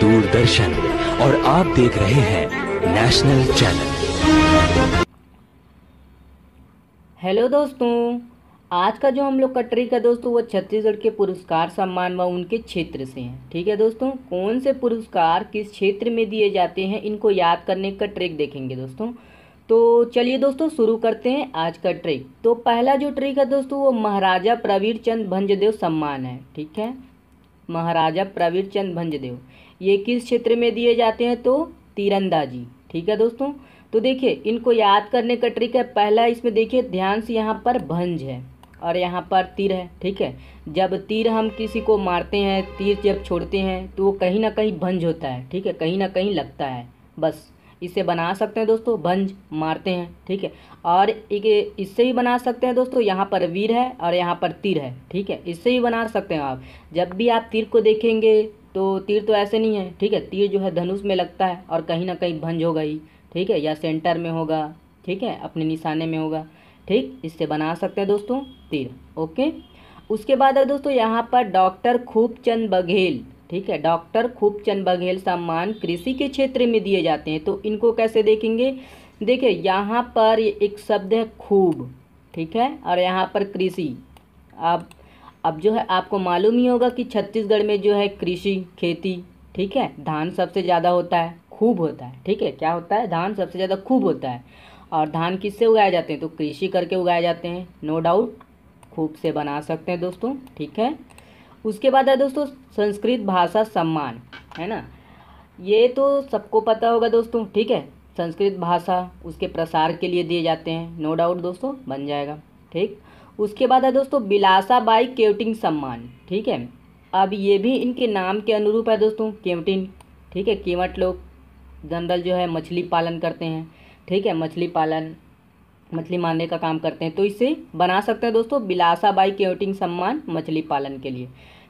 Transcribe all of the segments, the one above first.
दूरदर्शन और आप देख रहे हैं नेशनल चैनल हेलो दोस्तों आज का जो हम लोग का दोस्तों वो छत्तीसगढ़ के पुरस्कार सम्मान व उनके क्षेत्र से हैं ठीक है दोस्तों कौन से पुरस्कार किस क्षेत्र में दिए जाते हैं इनको याद करने का ट्रिक देखेंगे दोस्तों तो चलिए दोस्तों शुरू करते हैं आज का ट्रिक तो पहला जो ट्रिक है दोस्तों वो महाराजा प्रवीर चंद भंजदेव सम्मान है ठीक है महाराजा प्रवीर चंद भंजदेव ये किस क्षेत्र में दिए जाते हैं तो तीरंदाजी ठीक है दोस्तों तो देखिए इनको याद करने का ट्रिक है पहला इसमें देखिए ध्यान से यहाँ पर भंज है और यहाँ पर तीर है ठीक है जब तीर हम किसी को मारते हैं तीर जब छोड़ते हैं तो वो कहीं ना कहीं भंज होता है ठीक है कहीं ना कहीं लगता है बस इसे बना सकते हैं दोस्तों भंज मारते हैं ठीक है और एक इससे भी बना सकते हैं दोस्तों यहाँ पर वीर है और यहाँ पर तीर है ठीक है इससे भी बना सकते हैं आप जब भी आप तीर को देखेंगे तो तीर तो ऐसे नहीं है ठीक है तीर जो है धनुष में लगता है और कहीं ना कहीं भंज हो गई ठीक है या सेंटर में होगा ठीक है अपने निशाने में होगा ठीक इससे बना सकते हैं दोस्तों तीर ओके उसके बाद है दोस्तों यहाँ पर डॉक्टर खूबचंद बघेल ठीक है डॉक्टर खूबचंद बघेल सम्मान कृषि के क्षेत्र में दिए जाते हैं तो इनको कैसे देखेंगे देखिए यहाँ पर एक शब्द है खूब ठीक है और यहाँ पर कृषि आप अब जो है आपको मालूम ही होगा कि छत्तीसगढ़ में जो है कृषि खेती ठीक है धान सबसे ज़्यादा होता है खूब होता है ठीक है क्या होता है धान सबसे ज़्यादा खूब होता है और धान किससे उगाए जाते हैं तो कृषि करके उगाए जाते हैं नो डाउट खूब से बना सकते हैं दोस्तों ठीक है उसके बाद है दोस्तों संस्कृत भाषा सम्मान है ना ये तो सबको पता होगा दोस्तों ठीक है संस्कृत भाषा उसके प्रसार के लिए दिए जाते हैं नो डाउट दोस्तों बन जाएगा ठीक उसके बाद है दोस्तों बिलासा बाई केवटिंग सम्मान ठीक है अब ये भी इनके नाम के अनुरूप है दोस्तों केवटिन ठीक है केवट लोग जनरल जो है मछली पालन करते हैं ठीक है मछली पालन मछली मारने का काम करते हैं तो इसे बना सकते हैं दोस्तों बिलासा बाई केवटिंग सम्मान मछली पालन के लिए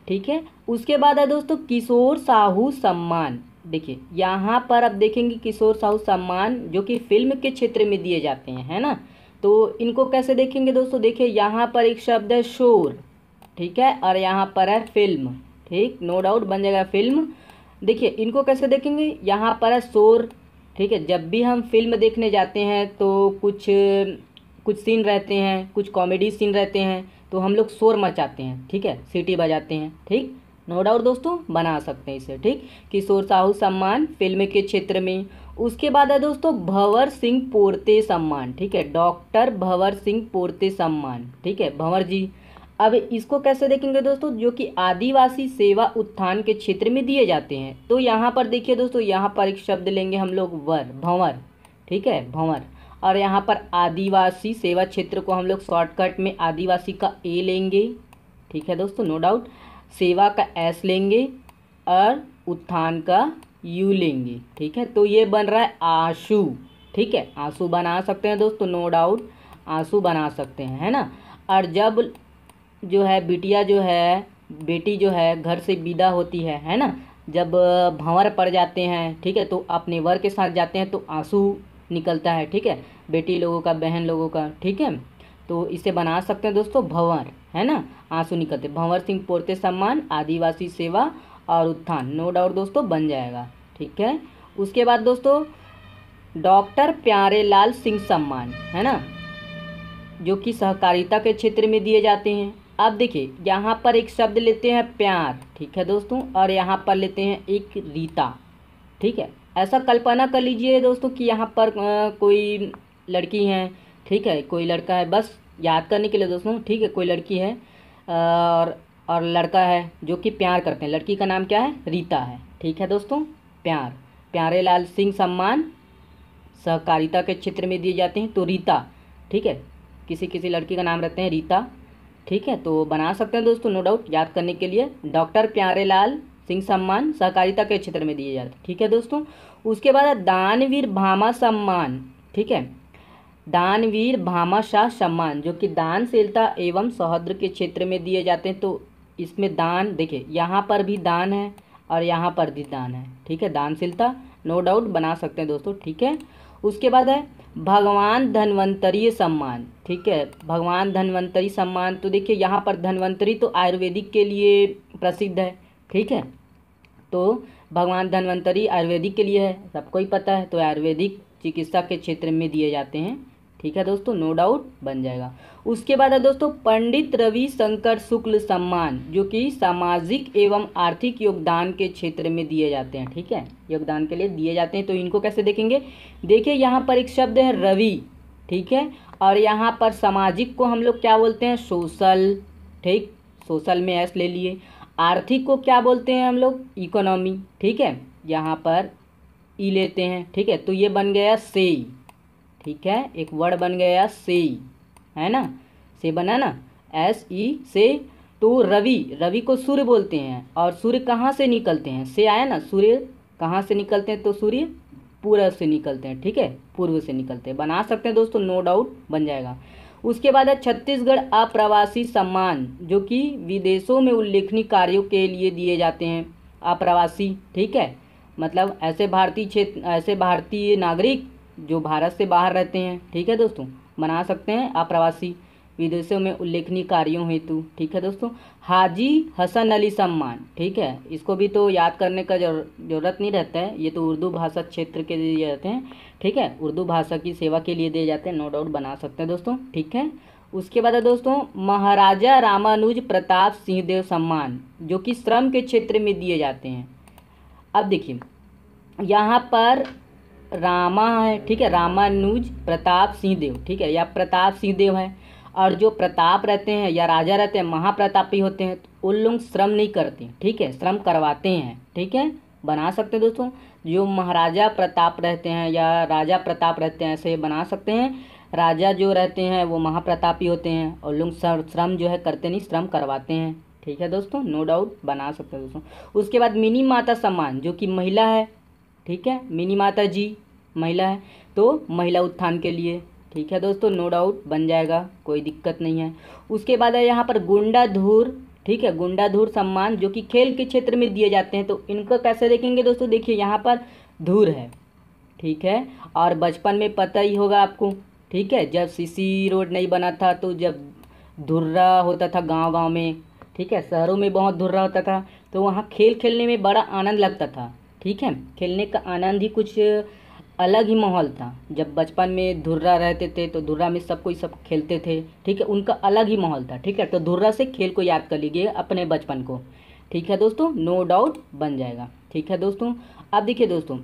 ठीक है उसके बाद है दोस्तों किशोर साहू सम्मान देखिए यहाँ पर अब देखेंगे किशोर साहू सम्मान जो कि फिल्म के क्षेत्र में दिए जाते हैं है ना तो इनको कैसे देखेंगे दोस्तों देखिए यहाँ पर एक शब्द है शोर ठीक है और यहाँ पर है फिल्म ठीक नो डाउट बन जाएगा फिल्म देखिए इनको कैसे देखेंगे यहाँ पर है शोर ठीक है जब भी हम फिल्म देखने जाते हैं तो कुछ कुछ सीन रहते हैं कुछ कॉमेडी सीन रहते हैं तो हम लोग शोर मचाते हैं ठीक है सीटी बजाते हैं ठीक नो डाउट दोस्तों बना सकते हैं इसे ठीक किशोर साहू सम्मान फिल्म के क्षेत्र में उसके बाद है दोस्तों भंवर सिंह पोरते सम्मान ठीक है डॉक्टर भंवर सिंह पोरते सम्मान ठीक है भंवर जी अब इसको कैसे देखेंगे दोस्तों जो कि आदिवासी सेवा उत्थान के क्षेत्र में दिए जाते हैं तो यहाँ पर देखिए दोस्तों यहाँ पर एक शब्द लेंगे हम लोग वर भंवर ठीक है भंवर और यहाँ पर आदिवासी सेवा क्षेत्र को हम लोग शॉर्टकट में आदिवासी का ए लेंगे ठीक है दोस्तों नो डाउट सेवा का एस लेंगे और उत्थान का यू लेंगे ठीक है तो ये बन रहा है आशु ठीक है आंसू बना सकते हैं दोस्तों नो डाउट आंसू बना सकते हैं है ना और जब जो है बिटिया जो है बेटी जो है घर से विदा होती है है ना जब भंवर पड़ जाते हैं ठीक है तो अपने वर के साथ जाते हैं तो आंसू निकलता है ठीक है बेटी लोगों का बहन लोगों का ठीक है तो इसे बना सकते हैं दोस्तों भंवर है ना आंसू निकलते भंवर सिंह पोर्ते सम्मान आदिवासी सेवा और उत्थान नो डाउट दोस्तों बन जाएगा ठीक है उसके बाद दोस्तों डॉक्टर प्यारे लाल सिंह सम्मान है ना जो कि सहकारिता के क्षेत्र में दिए जाते हैं अब देखिए यहाँ पर एक शब्द लेते हैं प्यार ठीक है दोस्तों और यहाँ पर लेते हैं एक रीता ठीक है ऐसा कल्पना कर लीजिए दोस्तों कि यहाँ पर आ, कोई लड़की है ठीक है कोई लड़का है बस याद करने के लिए दोस्तों ठीक है कोई लड़की है और और लड़का है जो कि प्यार करते हैं लड़की का नाम क्या है रीता है ठीक है दोस्तों प्यार प्यारे लाल सिंह सम्मान सहकारिता के क्षेत्र में दिए जाते हैं तो रीता ठीक है किसी किसी लड़की का नाम रहते हैं रीता ठीक है तो बना सकते हैं दोस्तों नो डाउट याद करने के लिए डॉक्टर प्यारेलाल सिंह सम्मान सहकारिता के क्षेत्र में दिए जाते हैं ठीक है दोस्तों उसके बाद दानवीर भामा सम्मान ठीक है दानवीर भामाशाह सम्मान जो कि दानशीलता एवं सौहद्र के क्षेत्र में दिए जाते हैं तो इसमें दान देखिए यहाँ पर भी दान है और यहाँ पर भी दान है ठीक है दानशीलता नो डाउट बना सकते हैं दोस्तों ठीक है उसके बाद है भगवान धन्वंतरी सम्मान ठीक है भगवान धन्वंतरी सम्मान तो देखिए यहाँ पर धन्वंतरी तो आयुर्वेदिक के लिए प्रसिद्ध है ठीक है तो भगवान धन्वंतरी आयुर्वेदिक के लिए है सबको ही पता है तो आयुर्वेदिक चिकित्सा के क्षेत्र में दिए जाते हैं ठीक है दोस्तों नो डाउट बन जाएगा उसके बाद है दोस्तों पंडित रवि शंकर शुक्ल सम्मान जो कि सामाजिक एवं आर्थिक योगदान के क्षेत्र में दिए जाते हैं ठीक है योगदान के लिए दिए जाते हैं तो इनको कैसे देखेंगे देखिए यहाँ पर एक शब्द है रवि ठीक है और यहाँ पर सामाजिक को हम लोग क्या बोलते हैं सोशल ठीक सोशल में एस ले लिए आर्थिक को क्या बोलते हैं हम लोग इकोनॉमी ठीक है यहाँ पर ई लेते हैं ठीक है तो ये बन गया से ठीक है एक वर्ड बन गया से है ना से बना ना एस ई e, से तो रवि रवि को सूर्य बोलते हैं और सूर्य कहाँ से निकलते हैं से आया ना सूर्य कहाँ से निकलते हैं तो सूर्य पूर्व से निकलते हैं ठीक है पूर्व से निकलते हैं बना सकते हैं दोस्तों नो डाउट बन जाएगा उसके बाद है छत्तीसगढ़ अप्रवासी सम्मान जो कि विदेशों में उल्लेखनीय कार्यों के लिए दिए जाते हैं अप्रवासी ठीक है मतलब ऐसे भारतीय क्षेत्र ऐसे भारतीय नागरिक जो भारत से बाहर रहते हैं ठीक है दोस्तों बना सकते हैं अप्रवासी विदेशों में उल्लेखनीय कार्यों हेतु ठीक है दोस्तों हाजी हसन अली सम्मान ठीक है इसको भी तो याद करने का जरूरत नहीं रहता है ये तो उर्दू भाषा क्षेत्र के दिए जाते हैं ठीक है उर्दू भाषा की सेवा के लिए दिए जाते हैं नो डाउट बना सकते हैं दोस्तों ठीक है उसके बाद है दोस्तों महाराजा रामानुज प्रताप सिंहदेव सम्मान जो कि श्रम के क्षेत्र में दिए जाते हैं अब देखिए यहाँ पर रामा है ठीक है रामानुज प्रताप सिंहदेव ठीक है या प्रताप सिंहदेव है और जो प्रताप रहते हैं या राजा रहते हैं महाप्रतापी होते हैं तो उन लोग श्रम नहीं करते ठीक है श्रम करवाते हैं ठीक है बना सकते हैं दोस्तों जो महाराजा प्रताप रहते हैं या राजा प्रताप रहते हैं ऐसे बना सकते हैं राजा जो रहते हैं वो महाप्रतापी होते हैं और लोग श्रम जो है करते नहीं श्रम करवाते हैं ठीक है दोस्तों नो डाउट बना सकते हैं दोस्तों उसके बाद मिनी माता सम्मान जो कि महिला है ठीक है मिनी माता जी महिला है तो महिला उत्थान के लिए ठीक है दोस्तों नो डाउट बन जाएगा कोई दिक्कत नहीं है उसके बाद है यहाँ पर गुंडा धूर ठीक है गुंडा धूर सम्मान जो कि खेल के क्षेत्र में दिए जाते हैं तो इनको कैसे देखेंगे दोस्तों देखिए यहाँ पर धूर है ठीक है और बचपन में पता ही होगा आपको ठीक है जब सीसी रोड नहीं बना था तो जब धुर्रा होता था गांव गांव में ठीक है शहरों में बहुत धुर्रा होता था तो वहाँ खेल खेलने में बड़ा आनंद लगता था ठीक है खेलने का आनंद ही कुछ अलग ही माहौल था जब बचपन में धुर्रा रहते थे तो धुर्रा में सब कोई सब खेलते थे ठीक है उनका अलग ही माहौल था ठीक है तो धुर्रा से खेल को याद कर लीजिए अपने बचपन को ठीक है दोस्तों नो डाउट बन जाएगा ठीक है दोस्तों अब देखिए दोस्तों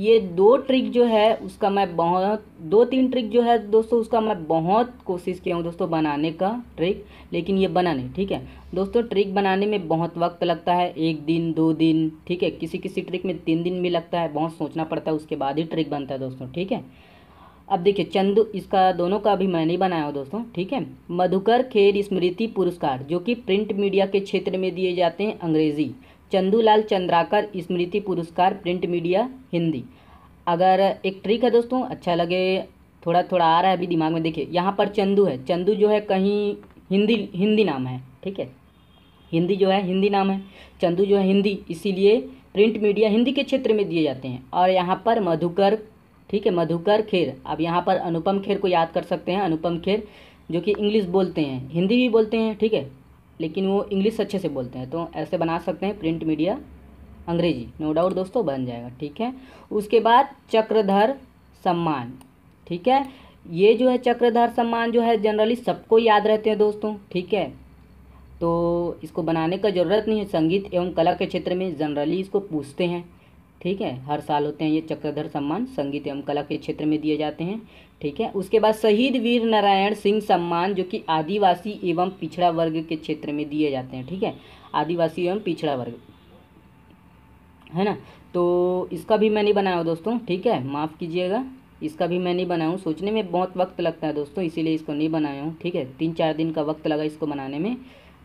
ये दो ट्रिक जो है उसका मैं बहुत दो तीन ट्रिक जो है दोस्तों उसका मैं बहुत कोशिश किया हूँ दोस्तों बनाने का ट्रिक लेकिन ये बना नहीं ठीक है दोस्तों ट्रिक बनाने में बहुत वक्त लगता है एक दिन दो दिन ठीक है किसी किसी ट्रिक में तीन दिन भी लगता है बहुत सोचना पड़ता है उसके बाद ही ट्रिक बनता है दोस्तों ठीक है अब देखिए चंद इसका दोनों का अभी मैं नहीं बनाया हूँ दोस्तों ठीक है मधुकर खेर स्मृति पुरस्कार जो कि प्रिंट मीडिया के क्षेत्र में दिए जाते हैं अंग्रेजी चंदूलाल चंद्राकर स्मृति पुरस्कार प्रिंट मीडिया हिंदी अगर एक ट्रिक है दोस्तों अच्छा लगे थोड़ा थोड़ा आ रहा है अभी दिमाग में देखिए यहाँ पर चंदू है चंदू जो है कहीं हिंदी हिंदी नाम है ठीक है हिंदी जो है हिंदी नाम है चंदू जो है हिंदी इसीलिए प्रिंट मीडिया हिंदी के क्षेत्र में दिए जाते हैं और यहाँ पर मधुकर ठीक है मधुकर खेर अब यहाँ पर अनुपम खेर को याद कर सकते हैं अनुपम खेर जो कि इंग्लिश बोलते हैं हिंदी भी बोलते हैं ठीक है लेकिन वो इंग्लिश अच्छे से बोलते हैं तो ऐसे बना सकते हैं प्रिंट मीडिया अंग्रेजी नो डाउट दोस्तों बन जाएगा ठीक है उसके बाद चक्रधर सम्मान ठीक है ये जो है चक्रधर सम्मान जो है जनरली सबको याद रहते हैं दोस्तों ठीक है तो इसको बनाने का ज़रूरत नहीं है संगीत एवं कला के क्षेत्र में जनरली इसको पूछते हैं ठीक है हर साल होते हैं ये चक्रधर सम्मान संगीत एवं कला के क्षेत्र में दिए जाते हैं ठीक है उसके बाद शहीद वीर नारायण सिंह सम्मान जो कि आदिवासी एवं पिछड़ा वर्ग के क्षेत्र में दिए जाते हैं ठीक है आदिवासी एवं पिछड़ा वर्ग है ना तो इसका भी मैं नहीं बनाया दोस्तों ठीक है माफ़ कीजिएगा इसका भी मैं नहीं बनाऊँ सोचने में बहुत वक्त लगता है दोस्तों इसीलिए इसको नहीं बनाया हूँ ठीक है तीन चार दिन का वक्त लगा इसको बनाने में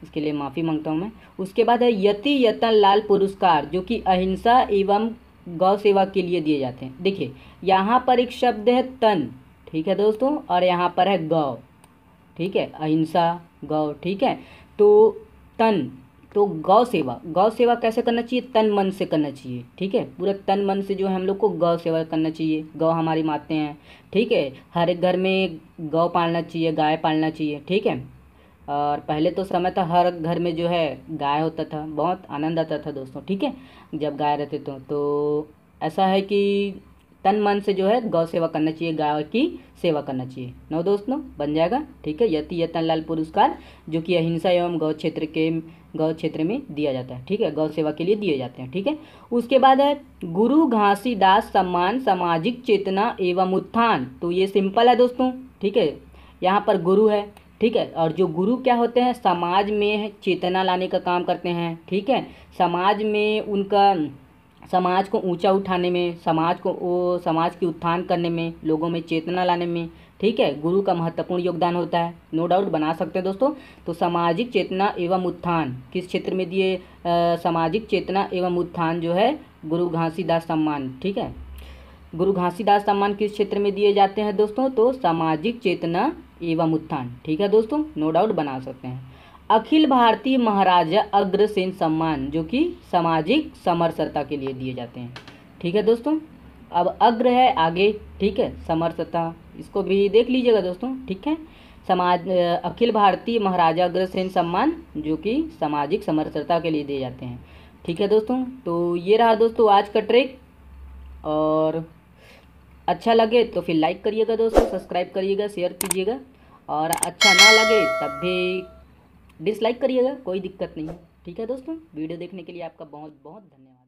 इसके लिए माफ़ी मांगता हूँ मैं उसके बाद है यति यतन लाल पुरस्कार जो कि अहिंसा एवं गौ सेवा के लिए दिए जाते हैं देखिए यहाँ पर एक शब्द है तन ठीक है दोस्तों और यहाँ पर है गौ ठीक है अहिंसा गौ ठीक है तो तन तो गौ सेवा गौ सेवा कैसे करना चाहिए तन मन से करना चाहिए ठीक है पूरा तन मन से जो है हम लोग को गौ सेवा करना चाहिए गौ हमारी माते हैं ठीक है हर एक घर में गौ पालना चाहिए गाय पालना चाहिए ठीक है और पहले तो समय था हर घर में जो है गाय होता था बहुत आनंद आता था दोस्तों ठीक है जब गाय रहते तो तो ऐसा है कि तन मन से जो है गौ सेवा करना चाहिए गाय की सेवा करना चाहिए नौ दोस्तों बन जाएगा ठीक है यति यतन लाल पुरस्कार जो कि अहिंसा एवं गौ क्षेत्र के गौ क्षेत्र में दिया जाता है ठीक है गौ सेवा के लिए दिए जाते हैं ठीक है उसके बाद है गुरु दास सम्मान सामाजिक चेतना एवं उत्थान तो ये सिंपल है दोस्तों ठीक है यहाँ पर गुरु है ठीक है और जो गुरु क्या होते हैं समाज में चेतना लाने का काम करते हैं ठीक है समाज में उनका समाज को ऊंचा उठाने में समाज को ओ, समाज की उत्थान करने में लोगों में चेतना लाने में ठीक है गुरु का महत्वपूर्ण योगदान होता है नो डाउट बना सकते हैं दोस्तों तो सामाजिक चेतना एवं उत्थान किस क्षेत्र में दिए सामाजिक चेतना एवं उत्थान जो है गुरु घासीदास सम्मान ठीक है गुरु घासीदास सम्मान किस क्षेत्र में दिए जाते हैं दोस्तों तो सामाजिक चेतना एवं उत्थान ठीक है दोस्तों नो डाउट बना सकते हैं अखिल भारतीय महाराजा अग्रसेन सम्मान जो कि सामाजिक समरसता के लिए दिए जाते हैं ठीक है दोस्तों अब अग्र है आगे ठीक है समरसता इसको भी देख लीजिएगा दोस्तों ठीक है समाज अखिल भारतीय महाराजा अग्रसेन सम्मान जो कि सामाजिक समरसता के लिए दिए जाते हैं ठीक है दोस्तों तो ये रहा दोस्तों आज का ट्रेक और अच्छा लगे तो फिर लाइक करिएगा दोस्तों सब्सक्राइब करिएगा शेयर कीजिएगा और अच्छा ना लगे तब भी डिसलाइक करिएगा कोई दिक्कत नहीं है ठीक है दोस्तों वीडियो देखने के लिए आपका बहुत बहुत धन्यवाद